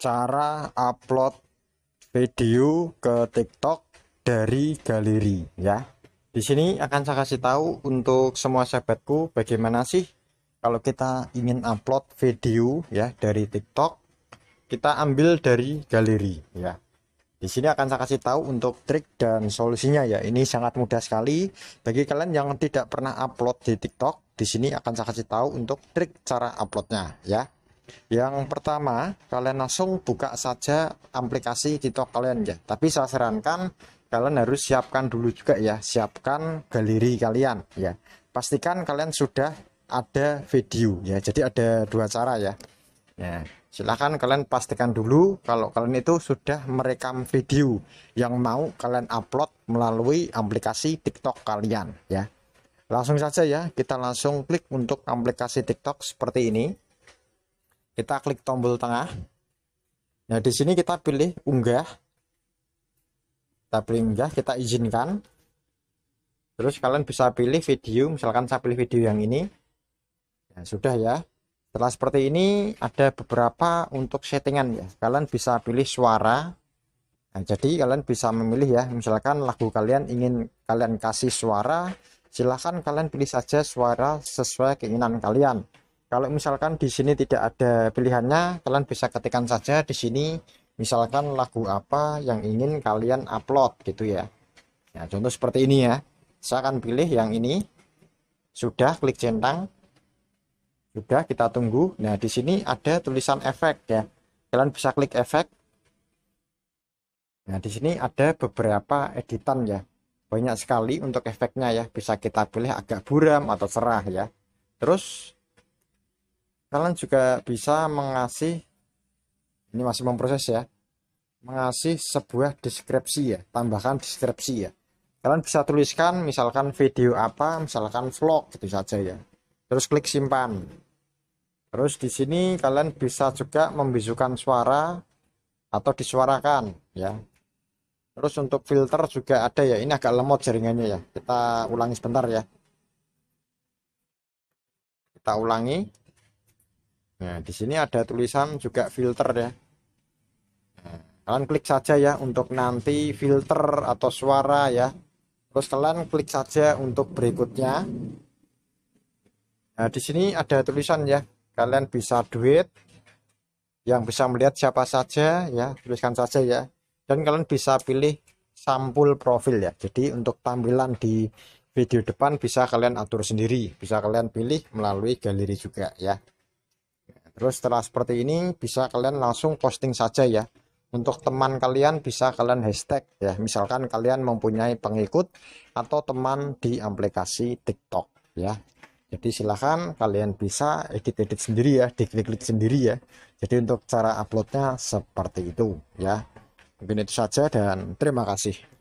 cara upload video ke TikTok dari galeri ya. Di sini akan saya kasih tahu untuk semua sahabatku bagaimana sih kalau kita ingin upload video ya dari TikTok kita ambil dari galeri ya. Di sini akan saya kasih tahu untuk trik dan solusinya ya. Ini sangat mudah sekali bagi kalian yang tidak pernah upload di TikTok. Di sini akan saya kasih tahu untuk trik cara uploadnya ya. Yang pertama, kalian langsung buka saja aplikasi TikTok kalian ya. Hmm. Tapi saya sarankan iya. kalian harus siapkan dulu juga ya, siapkan galeri kalian ya. Pastikan kalian sudah ada video ya. Jadi ada dua cara ya. Ya, silahkan kalian pastikan dulu kalau kalian itu sudah merekam video yang mau kalian upload melalui aplikasi TikTok kalian ya. Langsung saja ya, kita langsung klik untuk aplikasi TikTok seperti ini kita klik tombol tengah nah di sini kita pilih unggah kita pilih unggah kita izinkan terus kalian bisa pilih video misalkan saya pilih video yang ini ya, sudah ya setelah seperti ini ada beberapa untuk settingan ya kalian bisa pilih suara Nah, jadi kalian bisa memilih ya, misalkan lagu kalian ingin kalian kasih suara, silahkan kalian pilih saja suara sesuai keinginan kalian. Kalau misalkan di sini tidak ada pilihannya, kalian bisa ketikkan saja di sini misalkan lagu apa yang ingin kalian upload gitu ya. Nah, contoh seperti ini ya. Saya akan pilih yang ini. Sudah klik centang. Sudah kita tunggu. Nah, di sini ada tulisan efek ya. Kalian bisa klik efek. Nah, di sini ada beberapa editan ya. Banyak sekali untuk efeknya ya. Bisa kita pilih agak buram atau cerah ya. Terus kalian juga bisa mengasih ini masih memproses ya mengasih sebuah deskripsi ya tambahkan deskripsi ya kalian bisa tuliskan misalkan video apa misalkan vlog gitu saja ya terus klik simpan terus di sini kalian bisa juga membisukan suara atau disuarakan ya terus untuk filter juga ada ya ini agak lemot jaringannya ya kita ulangi sebentar ya kita ulangi Nah, di sini ada tulisan juga filter ya. Nah, kalian klik saja ya untuk nanti filter atau suara ya. Terus kalian klik saja untuk berikutnya. Nah, di sini ada tulisan ya. Kalian bisa duit yang bisa melihat siapa saja ya, tuliskan saja ya. Dan kalian bisa pilih sampul profil ya. Jadi untuk tampilan di video depan bisa kalian atur sendiri, bisa kalian pilih melalui galeri juga ya. Terus setelah seperti ini bisa kalian langsung posting saja ya. Untuk teman kalian bisa kalian hashtag ya. Misalkan kalian mempunyai pengikut atau teman di aplikasi TikTok ya. Jadi silahkan kalian bisa edit-edit sendiri ya, diklik-klik sendiri ya. Jadi untuk cara uploadnya seperti itu ya. Mungkin itu saja dan terima kasih.